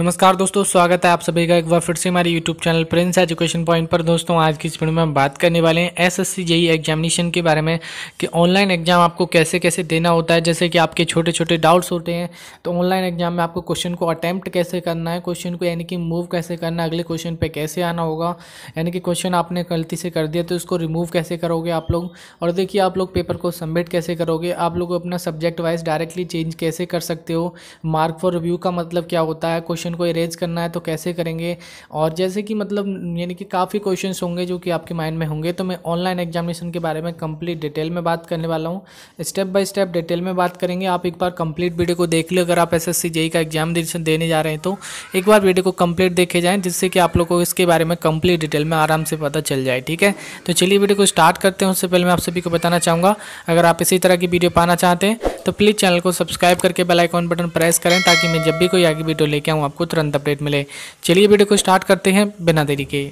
नमस्कार दोस्तों स्वागत है आप सभी का एक बार फिर से हमारे YouTube channel prince education point पर दोस्तों आज की इस वीडियो में हम बात करने वाले हैं S S C JE examination के बारे में कि ऑनलाइन एग्जाम आपको कैसे कैसे देना होता है जैसे कि आपके छोटे छोटे डाउट्स होते हैं तो ऑनलाइन एग्जाम में आपको क्वेश्चन को अटैम्प्ट कैसे करना है क्वेश्चन को यानी कि मूव कैसे करना है अगले क्वेश्चन पर कैसे आना होगा यानी कि क्वेश्चन आपने गलती से कर दिया तो उसको रिमूव कैसे करोगे आप लोग और देखिए आप लोग पेपर को सबमिट कैसे करोगे आप लोग अपना सब्जेक्ट वाइज डायरेक्टली चेंज कैसे कर सकते हो मार्क फॉर रिव्यू का मतलब क्या होता है क्वेश्चन क्वेश्चन को इरेज करना है तो कैसे करेंगे और जैसे कि मतलब यानी कि काफ़ी क्वेश्चन होंगे जो कि आपके माइंड में होंगे तो मैं ऑनलाइन एग्जामिनेशन के बारे में कंप्लीट डिटेल में बात करने वाला हूँ स्टेप बाय स्टेप डिटेल में बात करेंगे आप एक बार कंप्लीट वीडियो को देख लो अगर आप एस एस e का एग्जाम देने जा रहे हैं तो एक बार वीडियो को कंप्लीट देखे जाएँ जिससे कि आप लोग को इसके बारे में कंप्लीट डिटेल में आराम से पता चल जाए ठीक है तो चलिए वीडियो को स्टार्ट करते हैं उससे पहले मैं आप सभी को बताना चाहूँगा अगर आप इसी तरह की वीडियो पाना चाहते हैं तो प्लीज़ चैनल को सब्सक्राइब करके बेल आइकॉन बटन प्रेस करें ताकि मैं जब भी कोई आगे वीडियो लेके आऊँ आप आपको तुरंत अपडेट मिले चलिए वीडियो को स्टार्ट करते हैं बिना देरी के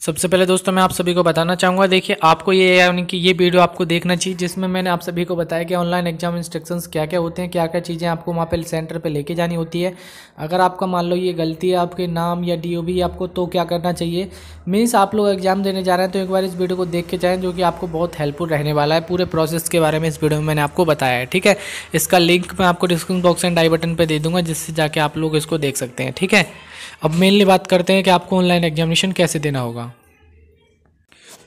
सबसे पहले दोस्तों मैं आप सभी को बताना चाहूँगा देखिए आपको ये यानी कि ये वीडियो आपको देखना चाहिए जिसमें मैंने आप सभी को बताया कि ऑनलाइन एग्जाम इंस्ट्रक्शंस क्या क्या होते हैं क्या क्या चीज़ें आपको वहाँ पे सेंटर पे लेके जानी होती है अगर आपका मान लो ये गलती है आपके नाम या डी आपको तो क्या करना चाहिए मीन्स आप लोग एग्जाम देने जा रहे हैं तो एक बार इस वीडियो को देख के जाएँ जो कि आपको बहुत हेल्पफुल रहने वाला है पूरे प्रोसेस के बारे में इस वीडियो में मैंने आपको बताया है ठीक है इसका लिंक मैं आपको डिस्क्रिप्शन बॉक्स एंड डाई बटन पर दे दूँगा जिससे जाके आप लोग इसको देख सकते हैं ठीक है अब मेनली बात करते हैं कि आपको ऑनलाइन एग्जामिनेशन कैसे देना होगा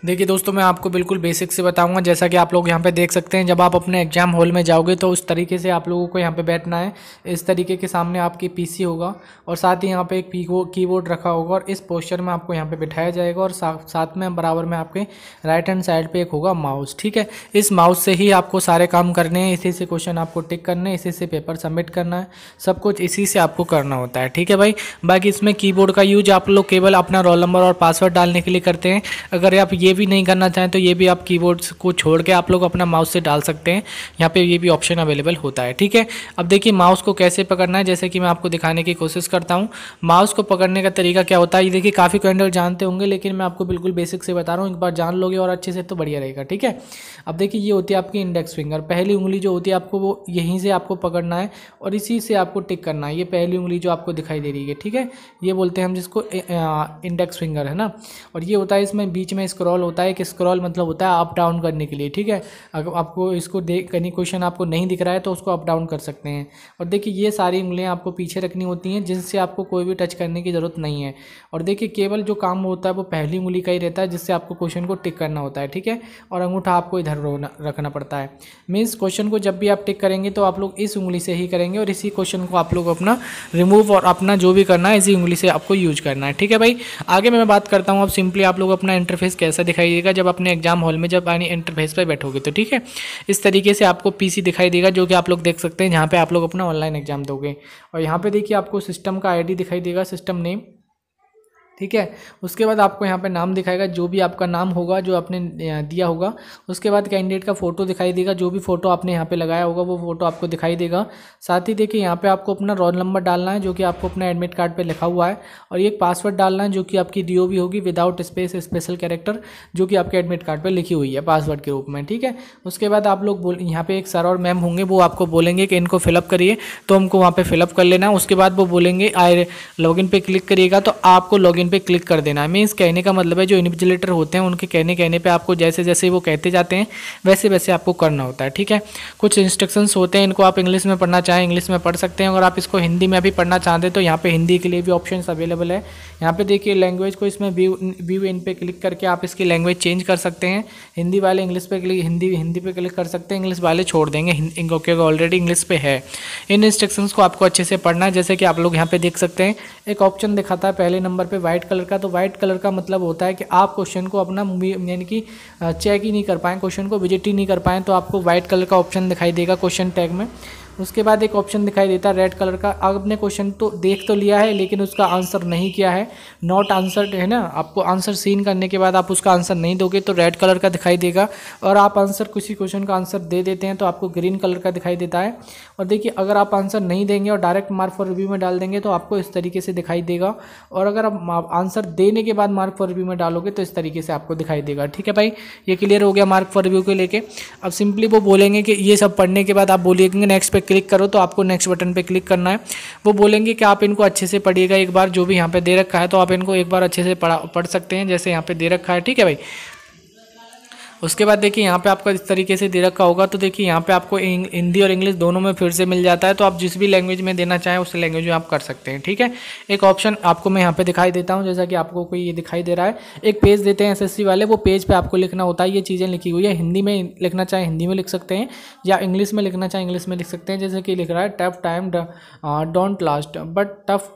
देखिए दोस्तों मैं आपको बिल्कुल बेसिक से बताऊंगा जैसा कि आप लोग यहाँ पे देख सकते हैं जब आप अपने एग्जाम हॉल में जाओगे तो उस तरीके से आप लोगों को यहाँ पे बैठना है इस तरीके के सामने आपकी पीसी होगा और साथ ही यहाँ पे एक बोर्ड रखा होगा और इस पोस्चर में आपको यहाँ पे बिठाया जाएगा और साथ साथ में बराबर में आपके राइट हैंड साइड पर एक होगा माउस ठीक है इस माउस से ही आपको सारे काम करने हैं इसी से क्वेश्चन आपको टिक करना है इसी से पेपर सबमिट करना है सब कुछ इसी से आपको करना होता है ठीक है भाई बाकी इसमें की का यूज आप लोग केवल अपना रोल नंबर और पासवर्ड डालने के लिए करते हैं अगर आप ये भी नहीं करना चाहें तो ये भी आप कीबोर्ड को छोड़ के आप लोग अपना माउस से डाल सकते हैं यहाँ पे ये भी ऑप्शन अवेलेबल होता है ठीक है अब देखिए माउस को कैसे पकड़ना है जैसे कि मैं आपको दिखाने की कोशिश करता हूँ माउस को पकड़ने का तरीका क्या होता है ये देखिए काफ़ी कैंडल जानते होंगे लेकिन मैं आपको बिल्कुल बेसिक से बता रहा हूँ एक बार जान लोगे और अच्छे से तो बढ़िया रहेगा ठीक है अब देखिए ये होती है आपकी इंडेक्स फिंगर पहली उंगली जो होती है आपको वो यहीं से आपको पकड़ना है और इसी से आपको टिक करना है ये पहली उंगली जो आपको दिखाई दे रही है ठीक है ये बोलते हैं हम जिसको इंडेक्स फिंगर है ना और ये होता है इसमें बीच में स्क्रॉल स्क्रॉल होता है एक स्क्रॉल मतलब होता है अप डाउन करने के लिए ठीक है अगर आपको इसको देख कहीं क्वेश्चन आपको नहीं दिख रहा है तो उसको अप डाउन कर सकते हैं और देखिए ये सारी उंगलियाँ आपको पीछे रखनी होती हैं जिनसे आपको कोई भी टच करने की ज़रूरत नहीं है और देखिए केवल जो काम होता है वो पहली उंगली का ही रहता है जिससे आपको क्वेश्चन को टिक करना होता है ठीक है और अंगूठा आपको इधर रखना पड़ता है मीन्स क्वेश्चन को जब भी आप टिक करेंगे तो आप लोग इस उंगली से ही करेंगे और इसी क्वेश्चन को आप लोग अपना रिमूव और अपना जो भी करना है इसी उंगली से आपको यूज करना है ठीक है भाई आगे मैं बात करता हूँ अब सिंपली आप लोग अपना इंटरफेस कैसा दिखाई देगा जब अपने एग्जाम हॉल में जब यानी इंटरफेस पर बैठोगे तो ठीक है इस तरीके से आपको पी दिखाई देगा जो कि आप लोग देख सकते हैं जहाँ पे आप लोग अपना ऑनलाइन एग्जाम दोगे और यहाँ पे देखिए आपको सिस्टम का आई दिखाई देगा सिस्टम नेम ठीक है उसके बाद आपको यहाँ पे नाम दिखाएगा जो भी आपका नाम होगा जो आपने दिया होगा उसके बाद कैंडिडेट का फ़ोटो दिखाई देगा जो भी फ़ोटो आपने यहाँ पे लगाया होगा वो फ़ोटो आपको दिखाई देगा साथ ही देखिए यहाँ पे आपको अपना रोल नंबर डालना है जो कि आपको अपना एडमिट कार्ड पर लिखा हुआ है और एक पासवर्ड डालना है जो कि आपकी डी होगी विदाउट स्पेस स्पेशल कैरेक्टर जो कि आपके एडमिट कार्ड पर लिखी हुई है पासवर्ड के रूप में ठीक है उसके बाद आप लोग बोल यहाँ पर एक सर और मैम होंगे वो आपको बोलेंगे कि इनको फिलअप करिए तो हमको वहाँ पर फिलअप कर लेना है उसके बाद वो बोलेंगे आई लॉगिन पे क्लिक करिएगा तो आपको लॉगिन पे क्लिक कर देना है मीन्स कहने का मतलब है जो इन्विजिलेटर होते हैं उनके कहने कहने पे आपको जैसे जैसे वो कहते जाते हैं वैसे वैसे आपको करना होता है ठीक है कुछ इंस्ट्रक्शंस होते हैं इनको आप इंग्लिश में पढ़ना चाहें इंग्लिश में पढ़ सकते हैं अगर आप इसको हिंदी में भी पढ़ना चाहते हैं तो यहाँ पर हिंदी के लिए भी ऑप्शन अवेलेबल है यहाँ पर देखिए लैंग्वेज को इसमें व्यू व्यू इन पर क्लिक करके आप इसकी लैंग्वेज चेंज कर सकते हैं हिंदी वाले इंग्लिश पे क्लिक हिंदी हिंदी पर क्लिक कर सकते हैं इंग्लिश वाले छोड़ देंगे क्योंकि ऑलरेडी इंग्लिश पे है इन इंस्ट्रक्शंस को आपको अच्छे से पढ़ना है जैसे कि आप लोग यहाँ पे देख सकते हैं एक ऑप्शन दिखाता है पहले नंबर पे वाइट वाइट कलर का तो वाइट कलर का मतलब होता है कि आप क्वेश्चन को अपना यानी कि चेक ही नहीं कर पाएँ क्वेश्चन को विजिट ही नहीं कर पाएँ तो आपको वाइट कलर का ऑप्शन दिखाई देगा क्वेश्चन टैग में उसके बाद एक ऑप्शन दिखाई देता है रेड कलर का आपने क्वेश्चन तो देख तो लिया है लेकिन उसका आंसर नहीं किया है नॉट आंसर है ना आपको आंसर सीन करने के बाद आप उसका आंसर नहीं दोगे तो रेड कलर का दिखाई देगा और आप आंसर किसी क्वेश्चन का आंसर दे देते हैं तो आपको ग्रीन कलर का दिखाई देता है और देखिए अगर आप आंसर नहीं देंगे और डायरेक्ट मार्क फॉर रिव्यू में डाल देंगे तो आपको इस तरीके से दिखाई देगा और अगर आप आंसर देने के बाद मार्क फॉर रिव्यू में डालोगे तो इस तरीके से आपको दिखाई देगा ठीक है भाई ये क्लियर हो गया मार्क फॉर रिव्यू को लेके अब सिंपली वो बोलेंगे कि ये सब पढ़ने के बाद आप बोलिएगा नेक्स्ट पर क्लिक करो तो आपको नेक्स्ट बटन पर क्लिक करना है वो बोलेंगे कि आप इनको अच्छे से पढ़िएगा एक बार जो भी यहाँ पर दे रखा है तो आप इनको एक बार अच्छे से पढ़ा पढ़ सकते हैं जैसे यहाँ पे दे रखा है ठीक है भाई उसके बाद देखिए यहाँ पे आपका इस तरीके से दे रखा होगा तो देखिए यहाँ पे आपको हिंदी और इंग्लिश दोनों में फिर से मिल जाता है तो आप जिस भी लैंग्वेज में देना चाहें उस लैंग्वेज में आप कर सकते हैं ठीक है एक ऑप्शन आपको मैं यहाँ पे दिखाई देता हूँ जैसा कि आपको कोई ये दिखाई दे रहा है एक पेज देते हैं एस वाले वो पेज पर आपको लिखना होता है ये चीज़ें लिखी हुई है हिंदी में लिखना चाहें हिंदी में लिख सकते हैं या इंग्लिश में लिखना चाहें इंग्लिश में लिख सकते हैं जैसे कि लिख रहा है tough time don't last but tough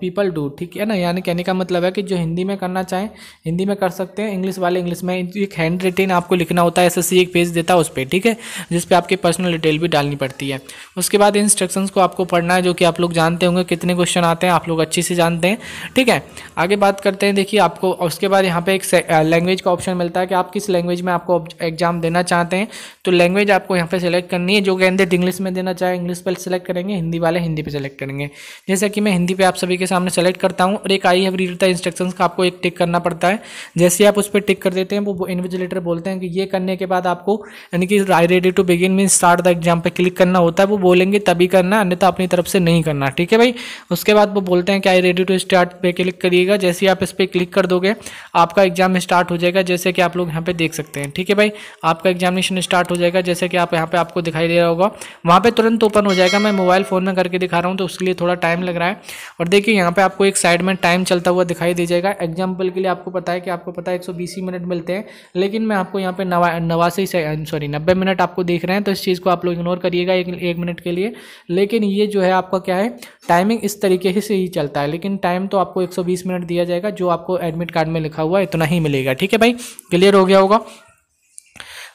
people do ठीक है ना यानी कहने का मतलब है कि जो हिंदी में करना चाहें हिंदी में कर सकते हैं इंग्लिश वाले इंग्लिश में एक हैंड रिटेन आपको लिखना होता है एस एक पेज देता है उस पर ठीक है जिसपे आपकी पर्सनल डिटेल भी डालनी पड़ती है उसके बाद इंस्ट्रक्शंस को आपको पढ़ना है जो कि आप लोग जानते होंगे कितने क्वेश्चन आते हैं आप लोग अच्छे से जानते हैं ठीक है आगे बात करते हैं देखिए आपको उसके बाद यहाँ पे एक लैंग्वेज का ऑप्शन मिलता है कि आप किस लैंग्वेज में आपको एग्जाम देना चाहते हैं तो लैंग्वेज आपको यहाँ पे सेलेक्ट करनी है जो कैंडिडेट इंग्लिश में देना चाहे इंग्लिश पर सेलेक्ट करेंगे हिंदी वाले हिंदी पर सेलेक्ट करेंगे जैसा कि मैं हिंदी पर आप सभी के सामने सेलेक्ट करता हूँ और एक आई हैव रीड द का आपको एक टिक करना पड़ता है जैसे आप उस पर टिक कर देते हैं वो इन्विजिलेटर बोलते हैं हैं कि ये करने के बाद आपको यानी कि I ready to begin mean start the exam पे क्लिक करना होता है वो बोलेंगे तभी करना अन्यथा अपनी तरफ से नहीं करना ठीक है भाई उसके बाद वो बोलते हैं कि आई रेडी टू स्टार्ट पे क्लिक करिएगा जैसे ही आप इस पर क्लिक कर दोगे आपका एग्जाम स्टार्ट हो जाएगा जैसे कि आप लोग यहाँ पे देख सकते हैं ठीक है भाई आपका एग्जामिनेशन स्टार्ट हो जाएगा जैसे कि आप यहाँ पे आपको दिखाई दे रहा होगा वहाँ पर तुरंत ओपन हो जाएगा मैं मोबाइल फ़ोन में करके दिखा रहा हूँ तो उसके लिए थोड़ा टाइम लग रहा है और देखिए यहाँ पे आपको एक साइड में टाइम चलता हुआ दिखाई दे जाएगा एग्जाम्पल के लिए आपको पता है कि आपको पता है एक मिनट मिलते हैं लेकिन मैं आपको यहाँ पे नवा नवासी से सॉरी नब्बे मिनट आपको देख रहे हैं तो इस चीज़ को आप लोग इग्नोर करिएगा एक, एक मिनट के लिए लेकिन ये जो है आपका क्या है टाइमिंग इस तरीके से ही चलता है लेकिन टाइम तो आपको एक मिनट दिया जाएगा जो आपको एडमिट कार्ड में लिखा हुआ इतना ही मिलेगा ठीक है भाई क्लियर हो गया होगा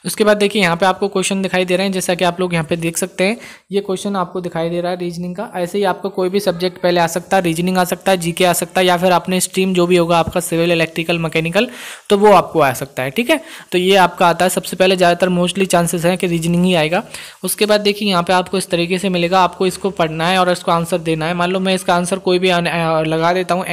उसके बाद देखिए यहाँ पे आपको क्वेश्चन दिखाई दे रहे हैं जैसा कि आप लोग यहाँ पे देख सकते हैं ये क्वेश्चन आपको दिखाई दे रहा है रीजनिंग का ऐसे ही आपको कोई भी सब्जेक्ट पहले आ सकता है रीजनिंग आ सकता है जीके आ सकता है या फिर आपने स्ट्रीम जो भी होगा आपका सिविल इलेक्ट्रिकल मैकेनिकल तो वो आपको आ सकता है ठीक है तो ये आपका आता है सबसे पहले ज़्यादातर मोस्टली चांसेस हैं कि रीजनिंग ही आएगा उसके बाद देखिए यहाँ पर आपको इस तरीके से मिलेगा आपको इसको पढ़ना है और इसको आंसर देना है मान लो मैं इसका आंसर कोई भी लगा देता हूँ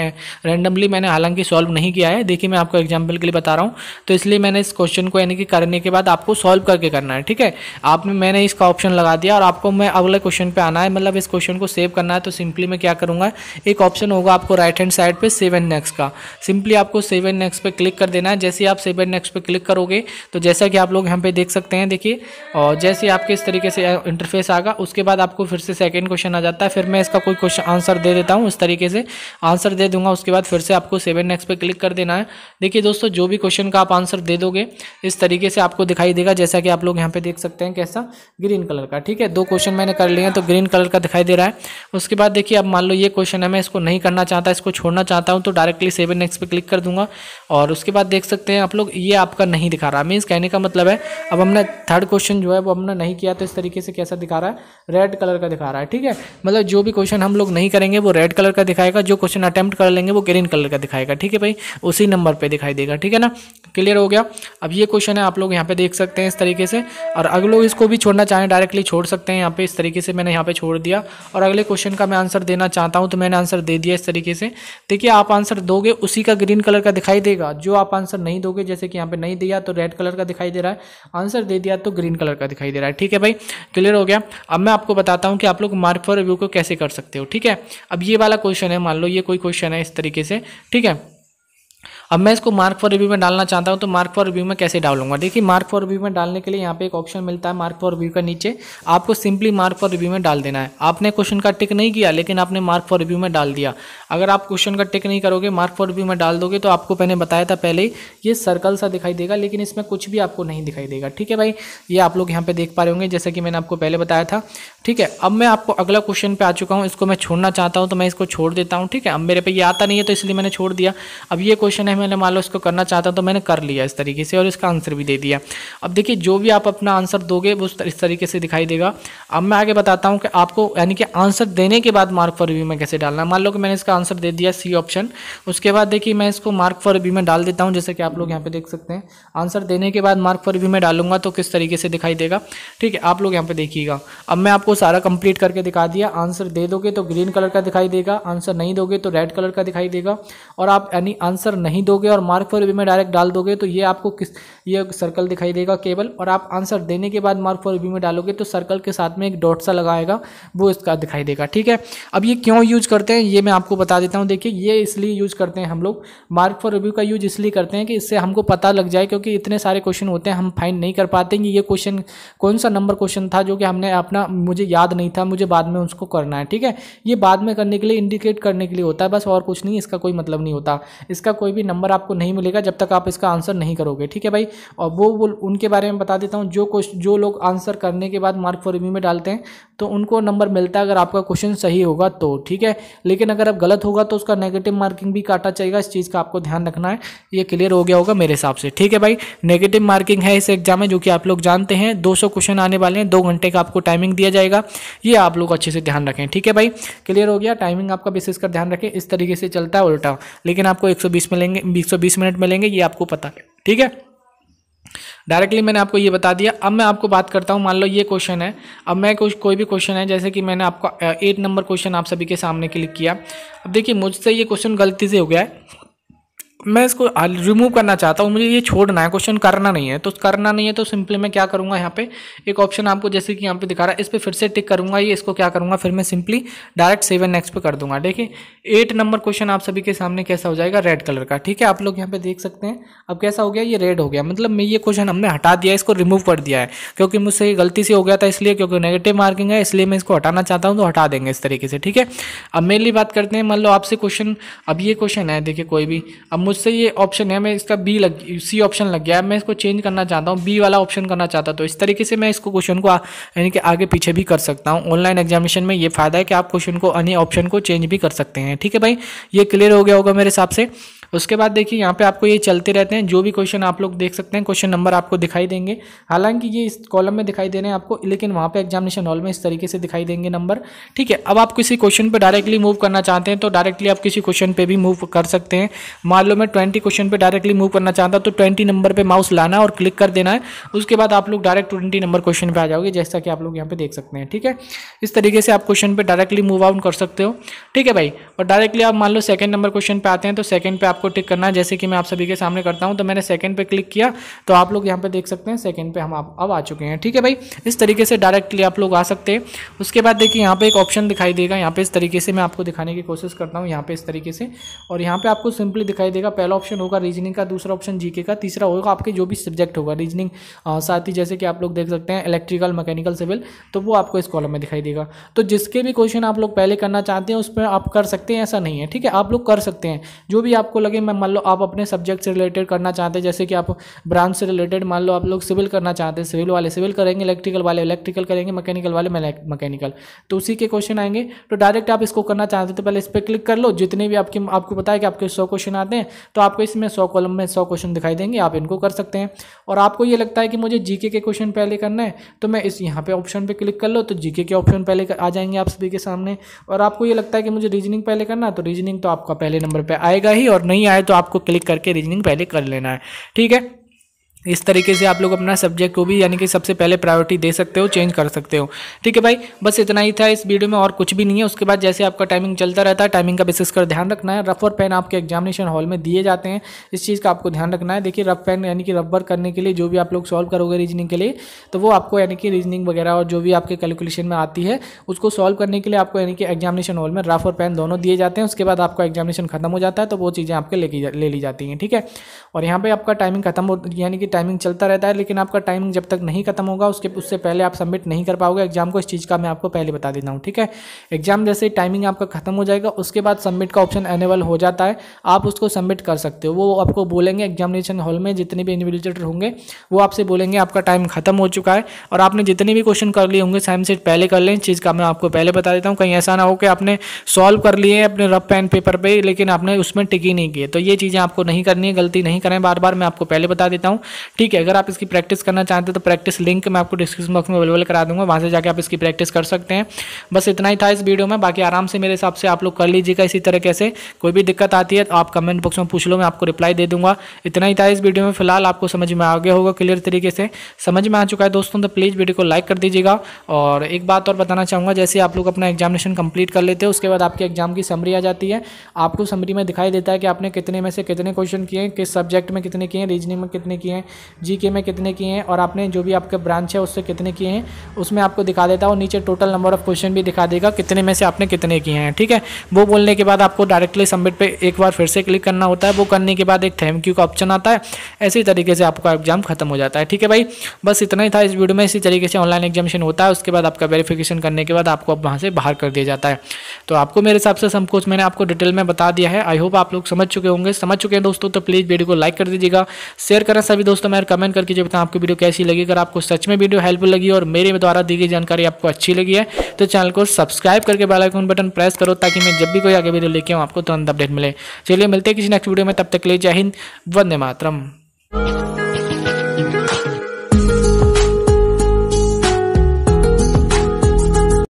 रैंडमली मैंने हालांकि सॉल्व नहीं किया है देखिए मैं आपको एग्जाम्पल के लिए बता रहा हूँ तो इसलिए मैंने इस क्वेश्चन को यानी कि करने के बाद आपको सॉल्व करके करना है ठीक है आपने मैंने इसका ऑप्शन लगा दिया और आपको मैं अगले क्वेश्चन पे आना है मतलब इस क्वेश्चन को सेव करना है तो सिंपली मैं क्या करूँगा एक ऑप्शन होगा आपको राइट हैंड साइड पर सेवन नेक्स्ट का सिंपली आपको सेवन नेक्स्ट पर क्लिक कर देना है जैसे आप सेवन नेक्स्ट पर क्लिक करोगे तो जैसा कि आप लोग यहाँ पर देख सकते हैं देखिए और जैसे आपके इस तरीके से इंटरफेस आगा उसके बाद आपको फिर से सेकेंड क्वेश्चन आ जाता है फिर मैं इसका कोई क्वेश्चन आंसर दे देता हूँ इस तरीके से आंसर दे दूंगा उसके बाद फिर से आपको सेवन नेक्स्ट पर क्लिक कर देना है देखिए दोस्तों जो भी क्वेश्चन का आप आंसर दे दोगे इस तरीके से आपको दिखाई दिखाई देगा जैसा कि आप लोग यहाँ पे देख सकते हैं कैसा ग्रीन कलर का ठीक है दो क्वेश्चन मैंने कर लिए हैं तो ग्रीन कलर का दिखाई दे रहा है उसके बाद देखिए अब मान लो ये क्वेश्चन है मैं इसको नहीं करना चाहता इसको छोड़ना चाहता हूँ तो डायरेक्टली सेवन नेक्स्ट पे क्लिक कर दूंगा और उसके बाद देख सकते हैं आप लोग ये आपका नहीं दिखा रहा मीन्स कहने का मतलब है अब हमने थर्ड क्वेश्चन जो है वो हमने नहीं किया तो इस तरीके से कैसा दिखा रहा है रेड कलर का दिखा रहा है ठीक है मतलब जो भी क्वेश्चन हम लोग नहीं करेंगे वो रेड कलर का दिखाएगा जो क्वेश्चन अटैम्प्ट कर लेंगे वो ग्रीन कलर का दिखाएगा ठीक है भाई उसी नंबर पर दिखाई देगा ठीक है ना क्लियर हो गया अब ये क्वेश्चन है आप लोग यहाँ पे देख देख सकते हैं इस तरीके से और अगर लोग इसको भी छोड़ना चाहें डायरेक्टली छोड़ सकते हैं यहाँ पे इस तरीके से मैंने यहाँ पे छोड़ दिया और अगले क्वेश्चन का मैं आंसर देना चाहता हूँ तो मैंने आंसर दे दिया इस तरीके से देखिए आप आंसर दोगे उसी का ग्रीन कलर का दिखाई देगा जो आप आंसर नहीं दोगे जैसे कि यहाँ पर नहीं दिया तो रेड कलर का दिखाई दे रहा है आंसर दे दिया तो ग्रीन कलर का दिखाई दे रहा है ठीक है भाई क्लियर हो गया अब मैं आपको बताता हूँ कि आप लोग मार्क फॉर रिव्यू को कैसे कर सकते हो ठीक है अब ये वाला क्वेश्चन है मान लो ये कोई क्वेश्चन है इस तरीके से ठीक है अब मैं इसको मार्क फॉर रिव्यू में डालना चाहता हूँ तो मार्क फॉर रिव्यू में कैसे डालूंगा देखिए मार्क फॉर रिव्यू में डालने के लिए यहाँ पे एक ऑप्शन मिलता है मार्क फॉर रिव्यू का नीचे आपको सिंपली मार्क फॉर रिव्यू में डाल देना है आपने क्वेश्चन का टिक नहीं किया लेकिन आपने मार्क फॉर रिव्यू में डाल दिया अगर आप क्वेश्चन का टिक नहीं करोगे मार्क फॉर रिव्यू में डाल दोगे तो आपको मैंने बताया था पहले ये सर्कल सा दिखाई देगा लेकिन इसमें कुछ भी आपको नहीं दिखाई देगा ठीक है भाई ये आप लोग यहाँ पे देख पा रहे होंगे जैसे कि मैंने आपको पहले बताया था ठीक है अब मैं आपको अगला क्वेश्चन पे आ चुका हूँ इसको मैं छोड़ना चाहता हूँ तो मैं इसको छोड़ देता हूँ ठीक है अब मेरे पे ये आता नहीं है तो इसलिए मैंने छोड़ दिया अब ये क्वेश्चन है मैंने मान लो इसको करना चाहता हूँ तो मैंने कर लिया इस तरीके से और इसका आंसर भी दे दिया अब देखिए जो भी आप अपना आंसर दोगे वो इस तरीके से दिखाई देगा अब मैं आगे बताता हूँ कि आपको यानी कि आंसर देने के बाद मार्क फॉर रिव्यू में कैसे डालना मान लो कि मैंने इसका आंसर दे दिया सी ऑप्शन उसके बाद देखिए मैं इसको मार्क फॉर रिव्यू में डाल देता हूँ जैसे कि आप लोग यहाँ पर देख सकते हैं आंसर देने के बाद मार्क फॉर रिव्यू में डालूंगा तो किस तरीके से दिखाई देगा ठीक है आप लोग यहाँ पे देखिएगा अब मैं आपको सारा कंप्लीट करके दिखा दिया आंसर दे दोगे तो ग्रीन कलर का दिखाई देगा आंसर नहीं दोगे तो रेड कलर का दिखाई देगा और आप यानी आंसर नहीं दोगे और मार्क फॉर रिव्यू में डायरेक्ट डाल दोगे तो ये आपको किस ये सर्कल दिखाई देगा केवल और आप आंसर देने के बाद मार्क फॉर रिव्यू में डालोगे तो सर्कल के साथ में एक डॉट सा लगाएगा वो इसका दिखाई देगा ठीक है अब ये क्यों यूज करते हैं ये मैं आपको बता देता हूँ देखिए ये इसलिए यूज करते हैं हम लोग मार्क फॉर रिव्यू का यूज इसलिए करते हैं कि इससे हमको पता लग जाए क्योंकि इतने सारे क्वेश्चन होते हैं हम फाइंड नहीं कर पाते कि ये क्वेश्चन कौन सा नंबर क्वेश्चन था जो कि हमने अपना मुझे याद नहीं था मुझे बाद में उसको करना है ठीक है ये बाद में करने के लिए इंडिकेट करने के लिए होता है बस और कुछ नहीं इसका कोई मतलब नहीं होता इसका कोई भी नंबर नंबर आपको नहीं मिलेगा जब तक आप इसका आंसर नहीं करोगे ठीक है भाई और वो वो उनके बारे में बता देता हूँ जो क्वेश्चन जो लोग आंसर करने के बाद मार्क फॉर में डालते हैं तो उनको नंबर मिलता है अगर आपका क्वेश्चन सही होगा तो ठीक है लेकिन अगर आप गलत होगा तो उसका नेगेटिव मार्किंग भी काटा चाहिएगा इस चीज़ का आपको ध्यान रखना है ये क्लियर हो गया होगा मेरे हिसाब से ठीक है भाई नेगेटिव मार्किंग है इस एग्जाम में जो कि आप लोग जानते हैं दो क्वेश्चन आने वाले हैं दो घंटे का आपको टाइमिंग दिया जाएगा ये आप लोग अच्छे से ध्यान रखें ठीक है भाई क्लियर हो गया टाइमिंग आपका विशेष कर ध्यान रखें इस तरीके से चलता है उल्टा लेकिन आपको एक मिलेंगे एक सौ बीस मिनट में लेंगे ये आपको पता है ठीक है डायरेक्टली मैंने आपको ये बता दिया अब मैं आपको बात करता हूँ मान लो ये क्वेश्चन है अब मैं कुछ कोई भी क्वेश्चन है जैसे कि मैंने आपका एट नंबर क्वेश्चन आप सभी के सामने क्लिक किया अब देखिए मुझसे ये क्वेश्चन गलती से हो गया है मैं इसको रिमूव करना चाहता हूँ मुझे ये छोड़ना है क्वेश्चन करना नहीं है तो करना नहीं है तो सिंपली मैं क्या करूँगा यहाँ पे एक ऑप्शन आपको जैसे कि यहाँ पे दिखा रहा है इस पर फिर से टिक करूँगा ये इसको क्या करूँगा फिर मैं सिंपली डायरेक्ट सेवन नेक्स्ट पे कर दूंगा देखिए एट नंबर क्वेश्चन आप सभी के सामने कैसा हो जाएगा रेड कलर का ठीक है आप लोग यहाँ पे देख सकते हैं अब कैसा हो गया ये रेड हो गया मतलब मैं ये क्वेश्चन हमने हटा दिया इसको रिमूव कर दिया है क्योंकि मुझसे गलती से हो गया था इसलिए क्योंकि नेगेटिव मार्किंग है इसलिए मैं इसको हटाना चाहता हूँ तो हटा देंगे इस तरीके से ठीक है अब मेनली बात करते हैं मान लो आपसे क्वेश्चन अब ये क्वेश्चन है देखिए कोई भी अब मुझसे ये ऑप्शन है मैं इसका बी लग सी ऑप्शन लग गया मैं इसको चेंज करना चाहता हूँ बी वाला ऑप्शन करना चाहता तो इस तरीके से मैं इसको क्वेश्चन को यानी कि आगे पीछे भी कर सकता हूँ ऑनलाइन एग्जामिनेशन में ये फायदा है कि आप क्वेश्चन को अन्य ऑप्शन को चेंज भी कर सकते हैं ठीक है भाई ये क्लियर हो गया होगा मेरे हिसाब से उसके बाद देखिए यहाँ पे आपको ये चलते रहते हैं जो भी क्वेश्चन आप लोग देख सकते हैं क्वेश्चन नंबर आपको दिखाई देंगे हालांकि ये इस कॉलम में दिखाई दे रहे हैं आपको लेकिन वहाँ पे एग्जामिनेशन हॉल में इस तरीके से दिखाई देंगे नंबर ठीक है अब आप किसी क्वेश्चन पर डायरेक्टली मूव करना चाहते हैं तो डायरेक्टली आप किसी क्वेश्चन पर भी मूव कर सकते हैं मान लो मैं ट्वेंटी क्वेश्चन पर डायरेक्टली मूव करना चाहता तो ट्वेंटी नंबर पर माउस लाना और क्लिक कर देना है उसके बाद आप लोग डायरेक्ट ट्वेंटी नंबर क्वेश्चन पर आ जाओगे जैसा कि आप लोग यहाँ पे देख सकते हैं ठीक है इस तरीके से आप क्वेश्चन पर डायरेक्टली मूव आउट कर सकते हो ठीक है भाई और डायरेक्टली आप मान लो सेकंड नंबर क्वेश्चन पर आते हैं तो सेकंड पे आपको आपको टिक करना है जैसे कि मैं आप सभी के सामने करता हूँ तो मैंने सेकंड पे क्लिक किया तो आप लोग यहाँ पे देख सकते हैं सेकंड पे हम आप अब आ चुके हैं ठीक है भाई इस तरीके से डायरेक्टली आप लोग आ सकते हैं उसके बाद देखिए यहाँ पे एक ऑप्शन दिखाई देगा यहाँ पे इस तरीके से मैं आपको दिखाने की कोशिश करता हूँ यहाँ पे इस तरीके से और यहाँ पे आपको सिंपली दिखाई देगा पहला ऑप्शन होगा रीजनिंग का दूसरा ऑप्शन जीके का तीसरा होगा आपके जो भी सब्जेक्ट होगा रीजनिंग साथ ही जैसे कि आप लोग देख सकते हैं इलेक्ट्रिकल मैकेनिकल सिविल तो वो आपको इस कॉलम में दिखाई देगा तो जिसके भी क्वेश्चन आप लोग पहले करना चाहते हैं उस पर आप कर सकते हैं ऐसा नहीं है ठीक है आप लोग कर सकते हैं जो भी आपको लगे कि मैं मान लो आप अपने सब्जेक्ट से रिलेटेड करना चाहते हैं जैसे कि आप ब्रांच से रिलेटेड मान लो आप लोग सिविल करना चाहते हैं सिविल वाले सिविल करेंगे इलेक्ट्रिकल वाले इलेक्ट्रिकल करेंगे मैकेनिकल वाले मैकेनिकल तो उसी के क्वेश्चन आएंगे तो डायरेक्ट आप इसको करना चाहते तो पहले इस पर क्लिक कर लो जितने भी आपके आपको पता है कि आपके सौ क्वेश्चन आते हैं तो आपको इसमें सौ कॉलम में सौ क्वेश्चन दिखाई देंगे आप इनको कर सकते हैं और आपको ये लगता है कि मुझे जीके के क्वेश्चन पहले करना है तो मैं इस यहाँ पे ऑप्शन पे क्लिक कर लो तो जीके के ऑप्शन पहले आ जाएंगे आप सभी के सामने और आपको ये लगता है कि मुझे रीजनिंग पहले करना तो रीजनिंग तो आपका पहले नंबर पर आएगा ही और नहीं नहीं आए तो आपको क्लिक करके रीजनिंग पहले कर लेना है ठीक है इस तरीके से आप लोग अपना सब्जेक्ट को भी यानी कि सबसे पहले प्रायोरिटी दे सकते हो चेंज कर सकते हो ठीक है भाई बस इतना ही था इस वीडियो में और कुछ भी नहीं है उसके बाद जैसे आपका टाइमिंग चलता रहता है टाइमिंग का विशेष कर ध्यान रखना है रफ और पेन आपके एग्जामिनेशन हॉल में दिए जाते हैं इस चीज़ का आपको ध्यान रखना है देखिए रफ पेन यानी कि रबर करने के लिए जो भी आप लोग सॉल्व करोगे रीजनिंग के लिए तो वो आपको यानी कि रीजनिंग वगैरह और जो भी आपके कैलकुलेशन में आती है उसको सॉल्व करने के लिए आपको यानी कि एग्जामिनेशन हॉल में रफ और पेन दोनों दिए जाते हैं उसके बाद आपका एग्जामिनेशन खत्म हो जाता है तो वो चीज़ें आपके लेके ले ली जाती हैं ठीक है और यहाँ पर आपका टाइमिंग खत्म हो यानी कि टाइमिंग चलता रहता है लेकिन आपका टाइमिंग जब तक नहीं खत्म होगा उसके उससे पहले आप सबमिट नहीं कर पाओगे एग्जाम को इस चीज़ का मैं आपको पहले बता देता हूँ ठीक है एग्जाम जैसे टाइमिंग आपका खत्म हो जाएगा उसके बाद सबमिट का ऑप्शन एनेबल हो जाता है आप उसको सबमिट कर सकते हो वो आपको बोलेंगे एग्जामिनेशन हॉल में जितने भी इन्विजिलेटर होंगे वो आपसे बोलेंगे आपका टाइम खत्म हो चुका है और आपने जितने भी क्वेश्चन कर लिए होंगे साइम सेट पहले कर लें इस चीज़ का मैं आपको पहले बता देता हूँ कहीं ऐसा ना हो कि आपने सॉल्व कर लिए अपने रफ पेन पेपर पर लेकिन आपने उसमें टिकी नहीं किए तो ये चीज़ें आपको नहीं करनी है गलती नहीं करें बार बार मैं आपको पहले बता देता हूँ ठीक है अगर आप इसकी प्रैक्टिस करना चाहते हैं तो प्रैक्टिस लिंक मैं आपको डिस्क्रिप्शन बॉक्स में अवेलेबल करा दूंगा वहाँ से जाकर आप इसकी प्रैक्टिस कर सकते हैं बस इतना ही था इस वीडियो में बाकी आराम से मेरे हिसाब से आप लोग कर लीजिएगा इसी तरह से कोई भी दिक्कत आती है तो आप कमेंट बॉक्स में पूछ लो मैं आपको रिप्लाई दे दूंगा इतना ही था इस वीडियो में फिलहाल आपको समझ में आ गया होगा क्लियर तरीके से समझ में आ चुका है दोस्तों तो प्लीज़ वीडियो को लाइक कर दीजिएगा और एक बात और बताना चाहूँगा जैसे आप लोग अपना एग्जामिनेशन कंप्लीट कर लेते हैं उसके बाद आपके एग्जाम की समरी आ जाती है आपको समरी में दिखाई देता है कि आपने कितने में से कितने क्वेश्चन किए किस सब्जेक्ट में कितने किए रीजनिंग में कितने किए हैं जीके में कितने किए हैं और आपने जो भी आपके ब्रांच है उससे कितने किए हैं उसमें आपको दिखा देता है और नीचे टोटल नंबर ऑफ क्वेश्चन भी दिखा देगा कितने में से आपने कितने किए हैं ठीक है वो बोलने के बाद आपको डायरेक्टली सबमिट पर एक बार फिर से क्लिक करना होता है वो करने के बाद एक थैंक यू का ऑप्शन आता है ऐसी तरीके से आपका एग्जाम खत्म हो जाता है ठीक है भाई बस इतना ही था इस वीडियो में इसी तरीके से ऑनलाइन एग्जामेशन होता है उसके बाद आपका वेरिफिकेशन करने के बाद आपको अब वहाँ से बाहर कर दिया जाता है तो आपको मेरे हिसाब से सब कुछ मैंने आपको डिटेल में बता दिया है आई होप आप लोग समझ चुके होंगे समझ चुके हैं दोस्तों तो प्लीज़ वीडियो को लाइक कर दीजिएगा शेयर करें सभी दोस्तों मेरे कमेंट करके जो बताएं आपकी वीडियो कैसी लगी अगर आपको सच में वीडियो हेल्पफुल लगी और मेरे द्वारा दी गई जानकारी आपको अच्छी लगी है तो चैनल को सब्सक्राइब करके बेलाइकॉन बटन प्रेस करो ताकि मैं जब भी कोई आगे वीडियो लेके आऊँ आपको तुरंत अपडेट मिले चलिए मिलते हैं किसी नेक्स्ट वीडियो में तब तक ले जय हिंद वंदे मातरम